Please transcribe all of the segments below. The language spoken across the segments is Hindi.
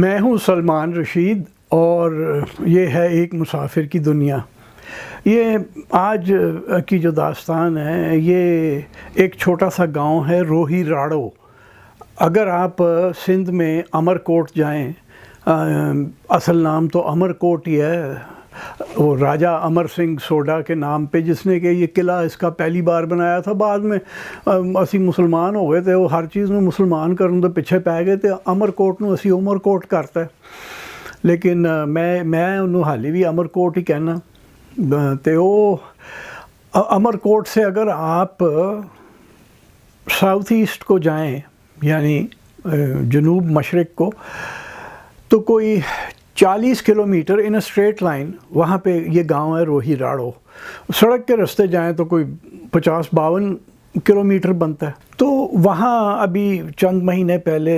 मैं हूं सलमान रशीद और ये है एक मुसाफिर की दुनिया ये आज की जो दास्तान है ये एक छोटा सा गांव है रोही राड़ो अगर आप सिंध में अमरकोट जाएं असल नाम तो अमरकोट ही है वो राजा अमर सिंह सोडा के नाम पे जिसने कि ये किला इसका पहली बार बनाया था बाद में ਅਸੀਂ ਮੁਸਲਮਾਨ ਹੋ ਗਏ ਤੇ ਉਹ ਹਰ ਚੀਜ਼ ਨੂੰ ਮੁਸਲਮਾਨ ਕਰਨ ਦੇ ਪਿੱਛੇ ਪੈ ਗਏ ਤੇ ਅਮਰਕੋਟ ਨੂੰ ਅਸੀਂ ਉਮਰਕੋਟ ਕਰਤਾ ਲੇਕਿਨ ਮੈਂ ਮੈਂ ਉਹਨੂੰ ਹਾਲੇ ਵੀ ਅਮਰਕੋਟ ਹੀ ਕਹਿਣਾ ਤੇ ਉਹ अमरकोट से अगर आप साउथ ईस्ट को जाएं यानी जनूब मशरक़ को तो कोई चालीस kilometre in a straight line वहाँ पे ये गांव है रोही राड़ो सड़क के रास्ते जाएँ तो कोई पचास बावन किलोमीटर बनता है तो वहाँ अभी चंद महीने पहले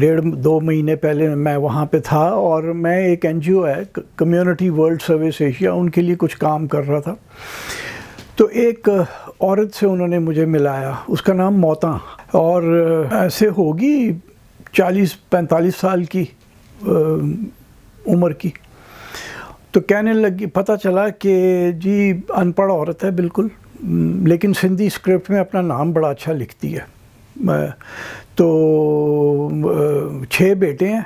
डेढ़ दो महीने पहले मैं वहाँ पे था और मैं एक एनजीओ है कम्युनिटी वर्ल्ड सर्विस एशिया उनके लिए कुछ काम कर रहा था तो एक औरत से उन्होंने मुझे मिलाया उसका नाम मोता और ऐसे होगी चालीस पैंतालीस साल की उम्र की तो कहने लगी पता चला कि जी अनपढ़ औरत है बिल्कुल लेकिन सिंधी स्क्रिप्ट में अपना नाम बड़ा अच्छा लिखती है तो छः बेटे हैं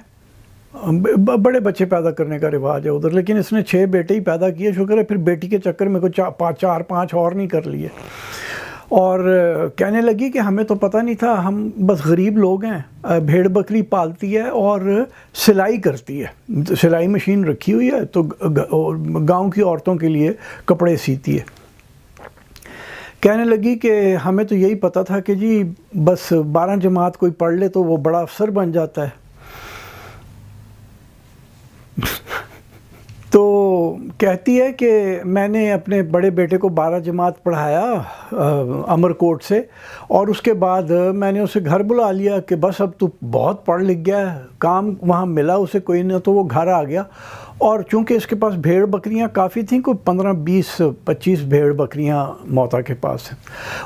बड़े बच्चे पैदा करने का रिवाज है उधर लेकिन इसने छः बेटे ही पैदा किए शुक्र है फिर बेटी के चक्कर में कोई पाँच चार पाँच और नहीं कर लिए और कहने लगी कि हमें तो पता नहीं था हम बस गरीब लोग हैं भेड़ बकरी पालती है और सिलाई करती है सिलाई मशीन रखी हुई है तो गांव की औरतों के लिए कपड़े सीती है कहने लगी कि हमें तो यही पता था कि जी बस बारह जमात कोई पढ़ ले तो वो बड़ा अफसर बन जाता है तो कहती है कि मैंने अपने बड़े बेटे को बारह जमात पढ़ाया अमरकोट से और उसके बाद मैंने उसे घर बुला लिया कि बस अब तू बहुत पढ़ लिख गया है काम वहाँ मिला उसे कोई ना तो वो घर आ गया और चूंकि इसके पास भेड़ बकरियाँ काफ़ी थी कोई पंद्रह बीस पच्चीस भेड़ बकरियाँ मौता के पास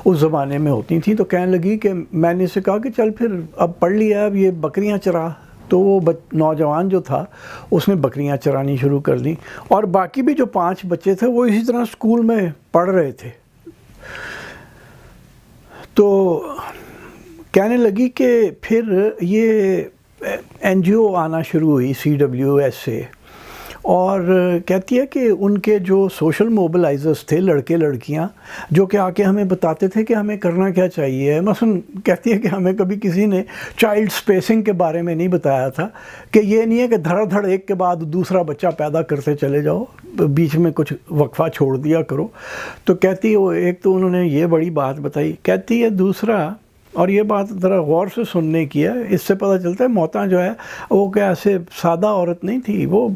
उस ज़माने में होती थी तो कहने लगी कि मैंने इसे कहा कि चल फिर अब पढ़ लिया अब ये बकरियाँ चरा तो वो बच नौजवान जो था उसने बकरियां चरानी शुरू कर दी और बाकी भी जो पांच बच्चे थे वो इसी तरह स्कूल में पढ़ रहे थे तो कहने लगी कि फिर ये एनजीओ आना शुरू हुई सी डब्ल्यू एस से और कहती है कि उनके जो सोशल मोबलाइजर्स थे लड़के लड़कियाँ जो कि आके हमें बताते थे कि हमें करना क्या चाहिए मसन कहती है कि हमें कभी किसी ने चाइल्ड स्पेसिंग के बारे में नहीं बताया था कि ये नहीं है कि धड़ाधड़ एक के बाद दूसरा बच्चा पैदा करते चले जाओ बीच में कुछ वक्फा छोड़ दिया करो तो कहती है वो एक तो उन्होंने ये बड़ी बात बताई कहती है दूसरा और ये बात ज़रा गौर से सुनने की है इससे पता चलता है मोता जो है वो क्या ऐसे सादा औरत नहीं थी वो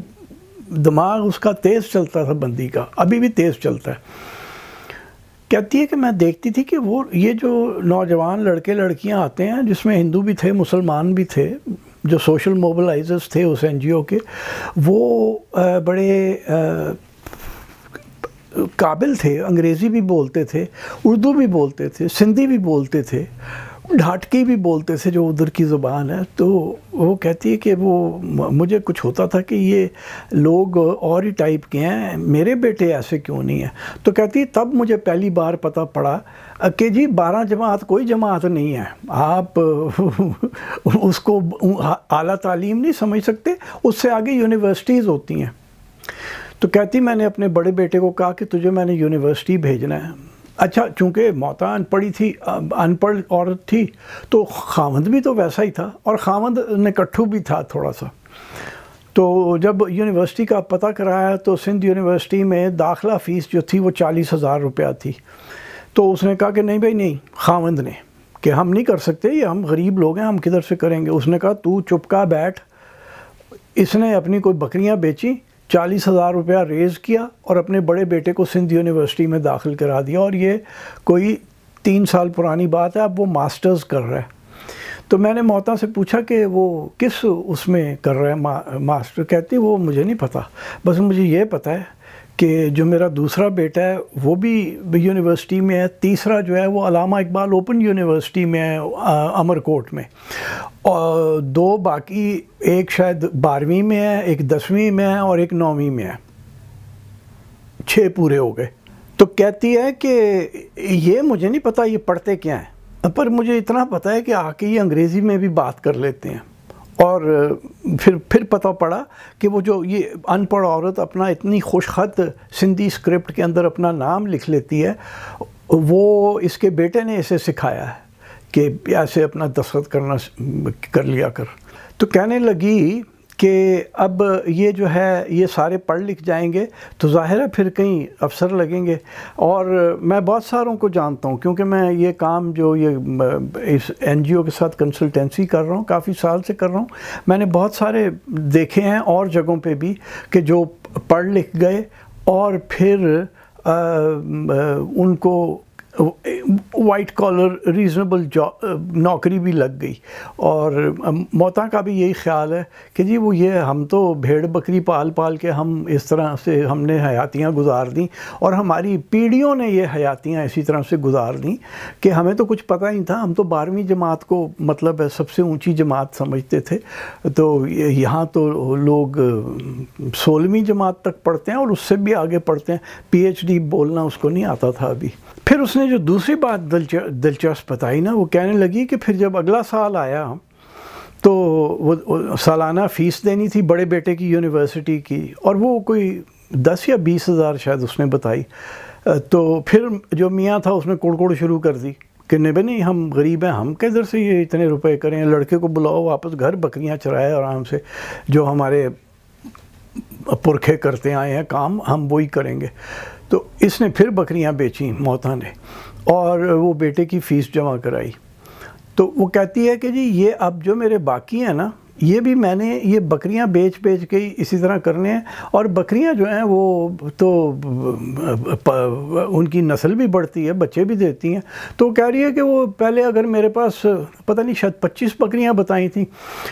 दिमाग उसका तेज़ चलता था बंदी का अभी भी तेज़ चलता है कहती है कि मैं देखती थी कि वो ये जो नौजवान लड़के लड़कियां आते हैं जिसमें हिंदू भी थे मुसलमान भी थे जो सोशल मोबलाइजर्स थे उस एन के वो बड़े काबिल थे अंग्रेज़ी भी बोलते थे उर्दू भी बोलते थे सिंधी भी बोलते थे ढाटकी भी बोलते थे जो उधर की ज़ुबान है तो वो कहती है कि वो मुझे कुछ होता था कि ये लोग और ही टाइप के हैं मेरे बेटे ऐसे क्यों नहीं हैं तो कहती है तब मुझे पहली बार पता पड़ा कि जी बारह जमात कोई जमात नहीं है आप उसको आला तालीम नहीं समझ सकते उससे आगे यूनिवर्सिटीज़ होती हैं तो कहती मैंने अपने बड़े बेटे को कहा कि तुझे मैंने यूनिवर्सिटी भेजना है अच्छा चूँकि मौता अनपढ़ी थी अनपढ़ औरत थी तो खामंद भी तो वैसा ही था और खामंद निकट्ठू भी था थोड़ा सा तो जब यूनिवर्सिटी का पता कराया तो सिंध यूनिवर्सिटी में दाखला फ़ीस जो थी वो चालीस हज़ार रुपया थी तो उसने कहा कि नहीं भाई नहीं खामंद ने कि हम नहीं कर सकते ये हम गरीब लोग हैं हम किधर से करेंगे उसने कहा तू चुपका बैठ इसने अपनी कोई बकरियां बेची चालीस हज़ार रुपया रेज़ किया और अपने बड़े बेटे को सिंध यूनिवर्सिटी में दाखिल करा दिया और ये कोई तीन साल पुरानी बात है अब वो मास्टर्स कर रहा है तो मैंने मोहता से पूछा कि वो किस उसमें कर रहे हैं मा, मास्टर कहती वो मुझे नहीं पता बस मुझे ये पता है कि जो मेरा दूसरा बेटा है वो भी यूनिवर्सिटी में है तीसरा जो है वो अलामा इकबाल ओपन यूनिवर्सिटी में है अमरकोट में और दो बाकी एक शायद बारहवीं में है एक दसवीं में है और एक नौवीं में है छः पूरे हो गए तो कहती है कि ये मुझे नहीं पता ये पढ़ते क्या हैं पर मुझे इतना पता है कि आके ये अंग्रेज़ी में भी बात कर लेते हैं और फिर फिर पता पड़ा कि वो जो ये अनपढ़ औरत अपना इतनी खुशखत सिंधी स्क्रिप्ट के अंदर अपना नाम लिख लेती है वो इसके बेटे ने इसे सिखाया है कि ऐसे अपना दस्त करना कर लिया कर तो कहने लगी कि अब ये जो है ये सारे पढ़ लिख जाएंगे तो ज़ाहिर है फिर कहीं अफसर लगेंगे और मैं बहुत सारों को जानता हूँ क्योंकि मैं ये काम जो ये इस एनजीओ के साथ कंसल्टेंसी कर रहा हूँ काफ़ी साल से कर रहा हूँ मैंने बहुत सारे देखे हैं और जगहों पे भी कि जो पढ़ लिख गए और फिर आ, आ, उनको वाइट कॉलर रीज़नेबल जॉब नौकरी भी लग गई और um, मोता का भी यही ख्याल है कि जी वो ये हम तो भेड़ बकरी पाल पाल के हम इस तरह से हमने हयातियाँ गुजार दी और हमारी पीढ़ियों ने ये हयातियाँ इसी तरह से गुजार दी कि हमें तो कुछ पता ही था हम तो बारहवीं जमात को मतलब है सबसे ऊंची जमात समझते थे तो यहाँ तो लोग um, सोलहवीं जमात तक पढ़ते हैं और उससे भी आगे पढ़ते हैं डी बोलना उसको नहीं आता था अभी फिर उसने जो दूसरी बात दिलचस्प बताई ना वो कहने लगी कि फिर जब अगला साल आया तो वो सालाना फ़ीस देनी थी बड़े बेटे की यूनिवर्सिटी की और वो कोई दस या बीस हज़ार शायद उसने बताई तो फिर जो मियाँ था उसने कुड़कुड़ शुरू कर दी कि नहीं नहीं हम गरीब हैं हम किधर से ये इतने रुपए करें लड़के को बुलाओ वापस घर बकरियाँ चराए आराम से जो हमारे पुरखे करते आए हैं काम हम वही करेंगे तो इसने फिर बकरियां बेची मोता ने और वो बेटे की फ़ीस जमा कराई तो वो कहती है कि जी ये अब जो मेरे बाकी हैं ना ये भी मैंने ये बकरियां बेच बेच के इसी तरह करने हैं और बकरियां जो हैं वो तो उनकी नस्ल भी बढ़ती है बच्चे भी देती हैं तो कह रही है कि वो पहले अगर मेरे पास पता नहीं शायद 25 बकरियां बताई थी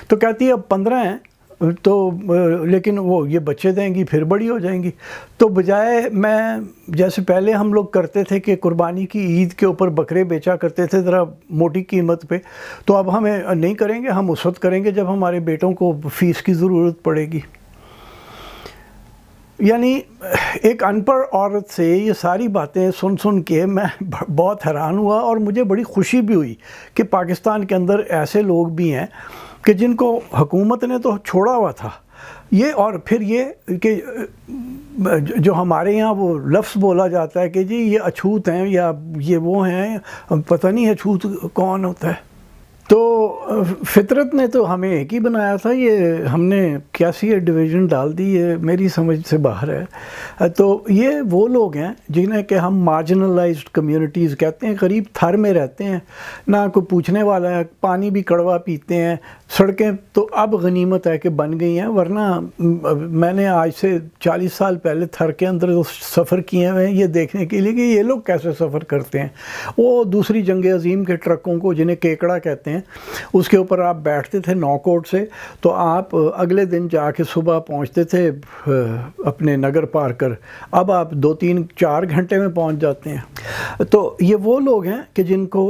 तो कहती है अब 15 हैं तो लेकिन वो ये बच्चे देंगी फिर बड़ी हो जाएंगी तो बजाय मैं जैसे पहले हम लोग करते थे कि कुर्बानी की ईद के ऊपर बकरे बेचा करते थे ज़रा मोटी कीमत पे तो अब हमें नहीं करेंगे हम उस वक्त करेंगे जब हमारे बेटों को फीस की ज़रूरत पड़ेगी यानी एक अनपढ़ औरत से ये सारी बातें सुन सुन के मैं बहुत हैरान हुआ और मुझे बड़ी खुशी भी हुई कि पाकिस्तान के अंदर ऐसे लोग भी हैं कि जिनको हुकूमत ने तो छोड़ा हुआ था ये और फिर ये कि जो हमारे यहाँ वो लफ्ज़ बोला जाता है कि जी ये अछूत हैं या ये वो हैं पता नहीं अछूत कौन होता है तो फितरत ने तो हमें एक ही बनाया था ये हमने ये डिवीज़न डाल दी ये मेरी समझ से बाहर है तो ये वो लोग हैं जिन्हें कि हम मार्जिनलाइज्ड कम्युनिटीज़ कहते हैं गरीब थर में रहते हैं ना कोई पूछने वाला है पानी भी कड़वा पीते हैं सड़कें तो अब गनीमत है कि बन गई हैं वरना मैंने आज से 40 साल पहले थर के अंदर तो सफ़र किए हुए हैं ये देखने के लिए कि ये लोग कैसे सफ़र करते हैं वो दूसरी जंग अजीम के ट्रकों को जिन्हें केकड़ा कहते हैं हैं उसके ऊपर आप बैठते थे नौकोट से तो आप अगले दिन जाके सुबह पहुँचते थे अपने नगर पार कर अब आप दो तीन चार घंटे में पहुँच जाते हैं तो ये वो लोग हैं कि जिनको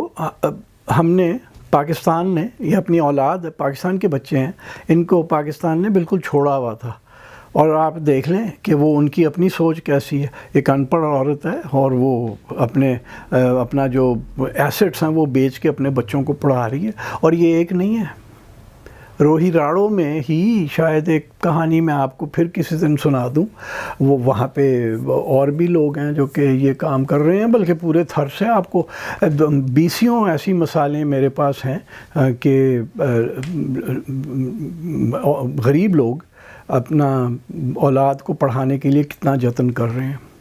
हमने पाकिस्तान ने ये अपनी औलाद पाकिस्तान के बच्चे हैं इनको पाकिस्तान ने बिल्कुल छोड़ा हुआ था और आप देख लें कि वो उनकी अपनी सोच कैसी है एक अनपढ़ औरत है और वो अपने अपना जो एसेट्स हैं वो बेच के अपने बच्चों को पढ़ा रही है और ये एक नहीं है रोही राड़ो में ही शायद एक कहानी मैं आपको फिर किसी दिन सुना दूं वो वहाँ पे और भी लोग हैं जो कि ये काम कर रहे हैं बल्कि पूरे थर से आपको बीसियों ऐसी मसाले मेरे पास हैं कि गरीब लोग अपना औलाद को पढ़ाने के लिए कितना जतन कर रहे हैं